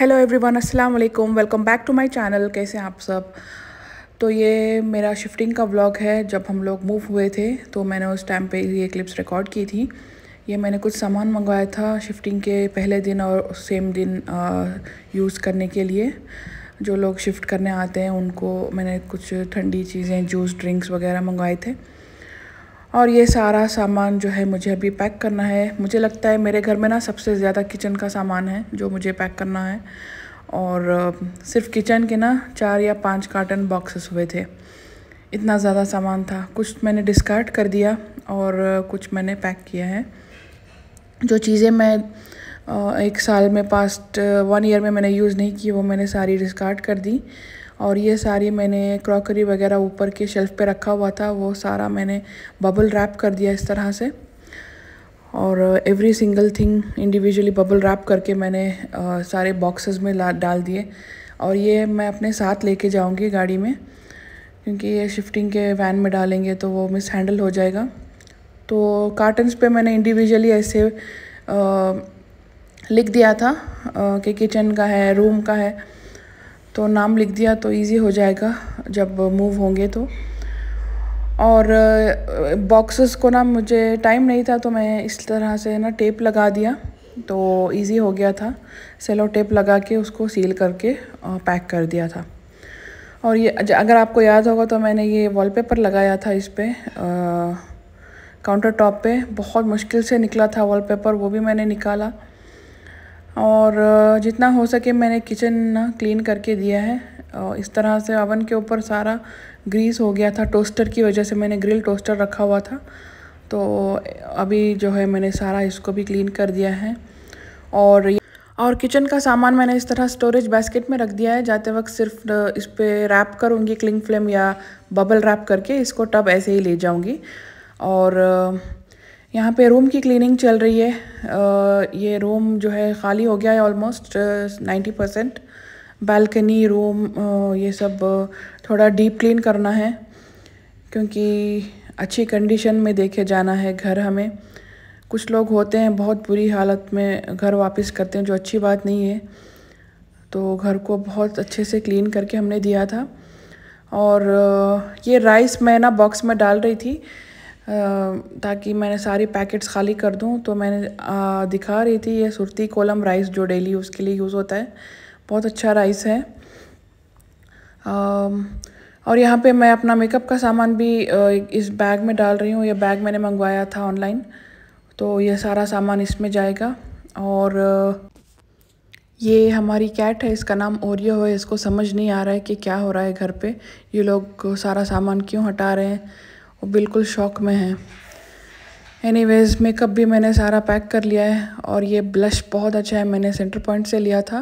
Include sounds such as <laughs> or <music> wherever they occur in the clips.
hello everyone अस्सलाम वालेकुम welcome back to my channel कैसे हैं आप सब तो ये मेरा शिफ्टिंग का व्लॉग है जब हम लोग मूव हुए थे तो मैंने उस टाइम पे ये क्लिप्स रिकॉर्ड की थी ये मैंने कुछ सामान मंगवाया था शिफ्टिंग के पहले दिन और सेम दिन यूज़ करने के लिए जो लोग शिफ्ट करने आते हैं उनको मैंने कुछ ठंडी चीज़ें जूस ड्रिंक्स वगैरह मंगवाए थे और ये सारा सामान जो है मुझे अभी पैक करना है मुझे लगता है मेरे घर में ना सबसे ज़्यादा किचन का सामान है जो मुझे पैक करना है और सिर्फ किचन के ना चार या पांच कार्टन बॉक्सेस हुए थे इतना ज़्यादा सामान था कुछ मैंने डिस्कार्ड कर दिया और कुछ मैंने पैक किया है जो चीज़ें मैं एक साल में पास्ट वन ईयर में मैंने यूज़ नहीं की वो मैंने सारी डिस्कार्ड कर दी और ये सारी मैंने क्रॉकरी वगैरह ऊपर के शेल्फ पे रखा हुआ था वो सारा मैंने बबल रैप कर दिया इस तरह से और every single thing individually bubble wrap करके मैंने आ, सारे बॉक्सेस में ला डाल दिए और ये मैं अपने साथ लेके जाऊंगी गाड़ी में क्योंकि ये शिफ्टिंग के वैन में डालेंगे तो वो मिस हैंडल हो जाएगा तो कार्टन्स पे मैंने इंडिविजुअली ऐसे आ, लिख दिया था कि किचन का है रूम का है तो नाम लिख दिया तो इजी हो जाएगा जब मूव होंगे तो और बॉक्सेस को ना मुझे टाइम नहीं था तो मैं इस तरह से ना टेप लगा दिया तो इजी हो गया था सेलो टेप लगा के उसको सील करके पैक कर दिया था और ये अगर आपको याद होगा तो मैंने ये वॉलपेपर लगाया था इस पर काउंटर टॉप पर बहुत मुश्किल से निकला था वॉलपेपर वो भी मैंने निकाला और जितना हो सके मैंने किचन ना क्लीन करके दिया है और इस तरह से अवन के ऊपर सारा ग्रीस हो गया था टोस्टर की वजह से मैंने ग्रिल टोस्टर रखा हुआ था तो अभी जो है मैंने सारा इसको भी क्लीन कर दिया है और और किचन का सामान मैंने इस तरह स्टोरेज बास्केट में रख दिया है जाते वक्त सिर्फ इस पर रैप करूँगी क्लिंग फ्लेम या बबल रैप करके इसको टब ऐसे ही ले जाऊँगी और यहाँ पे रूम की क्लीनिंग चल रही है ये रूम जो है खाली हो गया है almost ninety percent balcony room ये सब थोड़ा डीप क्लीन करना है क्योंकि अच्छी कंडीशन में देखे जाना है घर हमें कुछ लोग होते हैं बहुत बुरी हालत में घर वापस करते हैं जो अच्छी बात नहीं है तो घर को बहुत अच्छे से क्लीन करके हमने दिया था और ये राइस मैं ना बॉक्स में डाल रही थी ताकि मैंने सारी पैकेट्स खाली कर दूँ तो मैंने दिखा रही थी ये सुरती कोलम राइस जो डेली उसके लिए यूज़ होता है बहुत अच्छा राइस है और यहाँ पे मैं अपना मेकअप का सामान भी इस बैग में डाल रही हूँ यह बैग मैंने मंगवाया था ऑनलाइन तो यह सारा सामान इसमें जाएगा और ये हमारी कैट है इसका नाम ओरियो है इसको समझ नहीं आ रहा है कि क्या हो रहा है घर पे ये लोग सारा सामान क्यों हटा रहे हैं वो बिल्कुल शौक में है एनी वेज़ मेकअप भी मैंने सारा पैक कर लिया है और ये ब्लश बहुत अच्छा है मैंने सेंटर पॉइंट से लिया था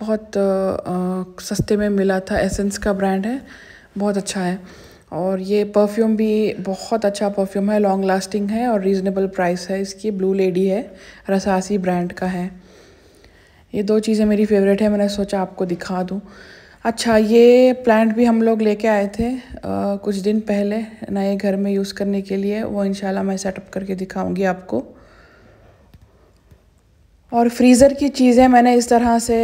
बहुत आ, आ, सस्ते में मिला था एसेंस का ब्रांड है बहुत अच्छा है और ये परफ्यूम भी बहुत अच्छा परफ्यूम है लॉन्ग लास्टिंग है और रीज़नेबल प्राइस है इसकी ब्लू लेडी है रसासी ब्रांड का है ये दो चीज़ें मेरी फेवरेट है मैंने सोचा आपको दिखा दूँ अच्छा ये प्लांट भी हम लोग लेके आए थे आ, कुछ दिन पहले नए घर में यूज़ करने के लिए वो इंशाल्लाह मैं सेटअप करके दिखाऊंगी आपको और फ्रीज़र की चीज़ें मैंने इस तरह से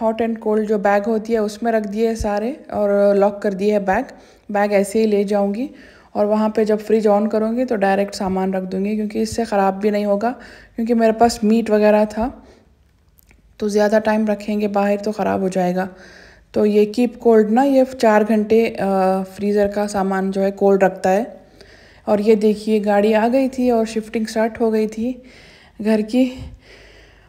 हॉट एंड कोल्ड जो बैग होती है उसमें रख दिए सारे और लॉक कर दिए है बैग बैग ऐसे ही ले जाऊंगी और वहाँ पे जब फ्रिज ऑन करूँगी तो डायरेक्ट सामान रख दूँगी क्योंकि इससे ख़राब भी नहीं होगा क्योंकि मेरे पास मीट वगैरह था तो ज़्यादा टाइम रखेंगे बाहर तो ख़राब हो जाएगा तो ये कीप कोल्ड ना ये चार घंटे फ्रीज़र का सामान जो है कोल्ड रखता है और ये देखिए गाड़ी आ गई थी और शिफ्टिंग स्टार्ट हो गई थी घर की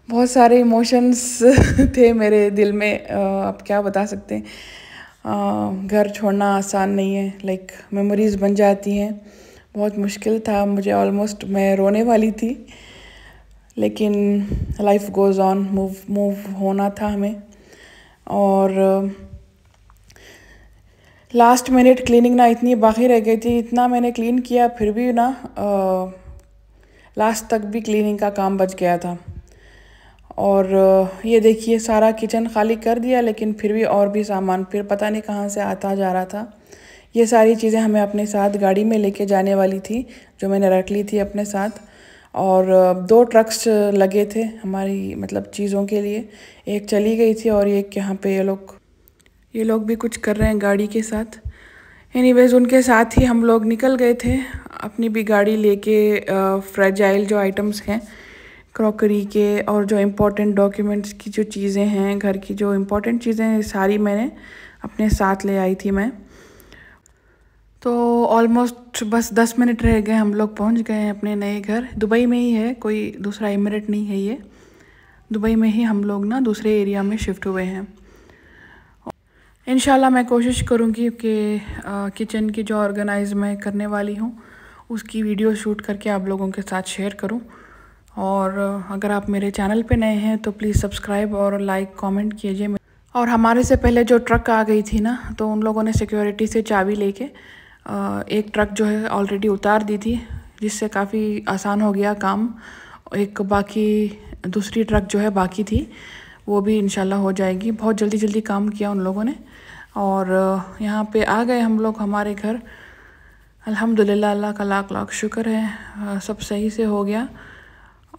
बहुत सारे इमोशंस <laughs> थे मेरे दिल में आप क्या बता सकते हैं घर छोड़ना आसान नहीं है लाइक मेमोरीज़ बन जाती हैं बहुत मुश्किल था मुझे ऑलमोस्ट मैं रोने वाली थी लेकिन life goes on move move होना था हमें और लास्ट मिनट क्लीनिंग ना इतनी बाकी रह गई थी इतना मैंने क्लीन किया फिर भी ना लास्ट तक भी क्लीनिंग का काम बच गया था और ये देखिए सारा किचन खाली कर दिया लेकिन फिर भी और भी सामान फिर पता नहीं कहाँ से आता जा रहा था ये सारी चीज़ें हमें अपने साथ गाड़ी में लेके जाने वाली थी जो मैंने रख ली थी अपने साथ और दो ट्रक्स लगे थे हमारी मतलब चीज़ों के लिए एक चली गई थी और एक यहाँ पे ये लोग ये लोग भी कुछ कर रहे हैं गाड़ी के साथ एनीवेज उनके साथ ही हम लोग निकल गए थे अपनी भी गाड़ी लेके फ्रेजाइल जो आइटम्स हैं क्रॉकरी के और जो इम्पोर्टेंट डॉक्यूमेंट्स की जो चीज़ें हैं घर की जो इम्पोर्टेंट चीज़ें हैं सारी मैंने अपने साथ ले आई थी मैं तो ऑलमोस्ट बस दस मिनट रह गए हम लोग पहुंच गए हैं अपने नए घर दुबई में ही है कोई दूसरा इमरेट नहीं है ये दुबई में ही हम लोग ना दूसरे एरिया में शिफ्ट हुए हैं इन मैं कोशिश करूँगी कि किचन की जो ऑर्गेनाइज मैं करने वाली हूँ उसकी वीडियो शूट करके आप लोगों के साथ शेयर करूँ और अगर आप मेरे चैनल पे नए हैं तो प्लीज़ सब्सक्राइब और लाइक कमेंट कीजिए और हमारे से पहले जो ट्रक आ गई थी ना तो उन लोगों ने सिक्योरिटी से चाबी लेके एक ट्रक जो है ऑलरेडी उतार दी थी जिससे काफ़ी आसान हो गया काम एक बाकी दूसरी ट्रक जो है बाकी थी वो भी इन हो जाएगी बहुत जल्दी जल्दी काम किया उन लोगों ने और यहाँ पे आ गए हम लोग हमारे घर अल्हम्दुलिल्लाह अल्लाह का लाख लाख शुक्र है सब सही से हो गया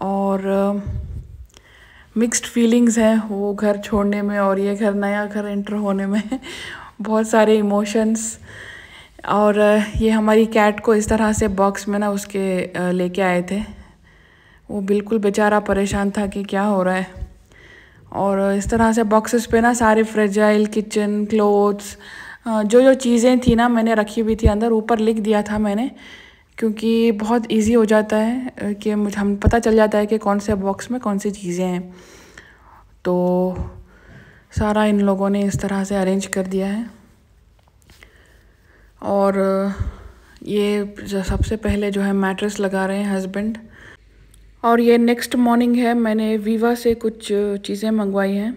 और मिक्स्ड फीलिंग्स हैं वो घर छोड़ने में और ये घर नया घर एंटर होने में <laughs> बहुत सारे इमोशंस और ये हमारी कैट को इस तरह से बॉक्स में ना उसके लेके आए थे वो बिल्कुल बेचारा परेशान था कि क्या हो रहा है और इस तरह से बॉक्सेस पे ना सारे फ्रेजाइल किचन क्लोथ्स जो जो चीज़ें थी ना मैंने रखी हुई थी अंदर ऊपर लिख दिया था मैंने क्योंकि बहुत इजी हो जाता है कि मुझे हम पता चल जाता है कि कौन से बॉक्स में कौन सी चीज़ें हैं तो सारा इन लोगों ने इस तरह से अरेंज कर दिया है और ये सबसे पहले जो है मैट्रेस लगा रहे हैं हस्बैंड और ये नेक्स्ट मॉर्निंग है मैंने वीवा से कुछ चीज़ें मंगवाई हैं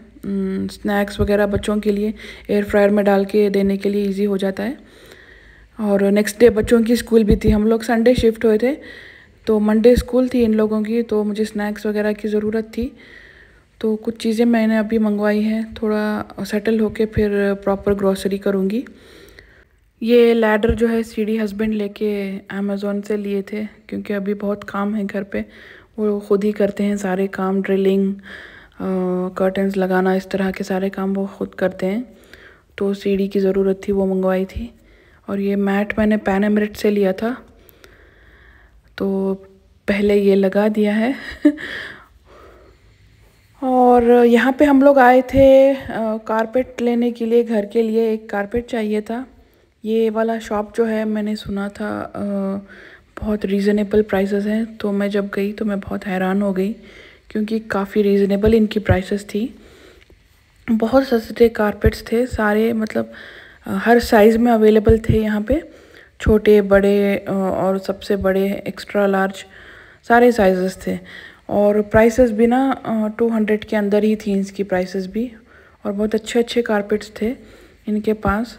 स्नैक्स वगैरह बच्चों के लिए एयर फ्रायर में डाल के देने के लिए इजी हो जाता है और नेक्स्ट डे बच्चों की स्कूल भी थी हम लोग संडे शिफ्ट हुए थे तो मंडे स्कूल थी इन लोगों की तो मुझे स्नैक्स वगैरह की ज़रूरत थी तो कुछ चीज़ें मैंने अभी मंगवाई हैं थोड़ा सेटल होके फिर प्रॉपर ग्रॉसरी करूँगी ये लैडर जो है सीढ़ी हस्बैंड लेके अमेज़ोन से लिए थे क्योंकि अभी बहुत काम है घर पे वो खुद ही करते हैं सारे काम ड्रिलिंग कर्टन्स लगाना इस तरह के सारे काम वो खुद करते हैं तो सीढ़ी की ज़रूरत थी वो मंगवाई थी और ये मैट मैंने पैन एमरेट से लिया था तो पहले ये लगा दिया है <laughs> और यहाँ पे हम लोग आए थे कारपेट लेने के लिए घर के लिए एक कारपेट चाहिए था ये वाला शॉप जो है मैंने सुना था बहुत रीज़नेबल प्राइसेस हैं तो मैं जब गई तो मैं बहुत हैरान हो गई क्योंकि काफ़ी रीज़नेबल इनकी प्राइसेस थी बहुत सस्ते कारपेट्स थे सारे मतलब हर साइज़ में अवेलेबल थे यहाँ पे छोटे बड़े और सबसे बड़े एक्स्ट्रा लार्ज सारे साइजेस थे और प्राइसेस भी ना टू हंड्रेड के अंदर ही थी इसकी प्राइसेस भी और बहुत अच्छे अच्छे कारपेट्स थे इनके पास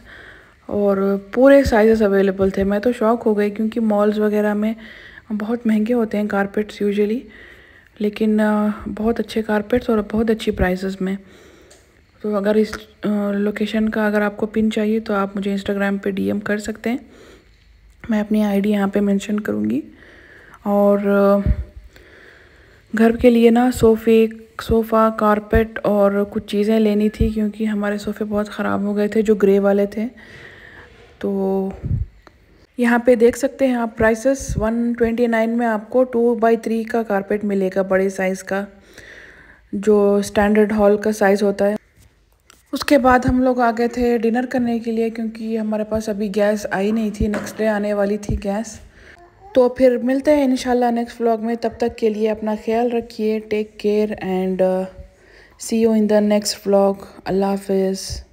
और पूरे साइजेस अवेलेबल थे मैं तो शौक हो गई क्योंकि मॉल्स वगैरह में बहुत महंगे होते हैं कारपेट्स यूजुअली लेकिन बहुत अच्छे कारपेट्स और बहुत अच्छी प्राइसेस में तो अगर इस लोकेशन का अगर आपको पिन चाहिए तो आप मुझे इंस्टाग्राम पे डीएम कर सकते हैं मैं अपनी आईडी यहाँ पर मैंशन करूँगी और घर के लिए ना सोफ़े सोफ़ा कारपेट और कुछ चीज़ें लेनी थी क्योंकि हमारे सोफ़े बहुत ख़राब हो गए थे जो ग्रे वाले थे तो यहाँ पे देख सकते हैं आप प्राइसेस 129 में आपको टू बाई थ्री का कारपेट मिलेगा बड़े साइज़ का जो स्टैंडर्ड हॉल का साइज़ होता है उसके बाद हम लोग आ गए थे डिनर करने के लिए क्योंकि हमारे पास अभी गैस आई नहीं थी नेक्स्ट डे आने वाली थी गैस तो फिर मिलते हैं इनशाला नेक्स्ट व्लॉग में तब तक के लिए अपना ख्याल रखिए take care and see you in the next vlog अल्लाह हाफिज़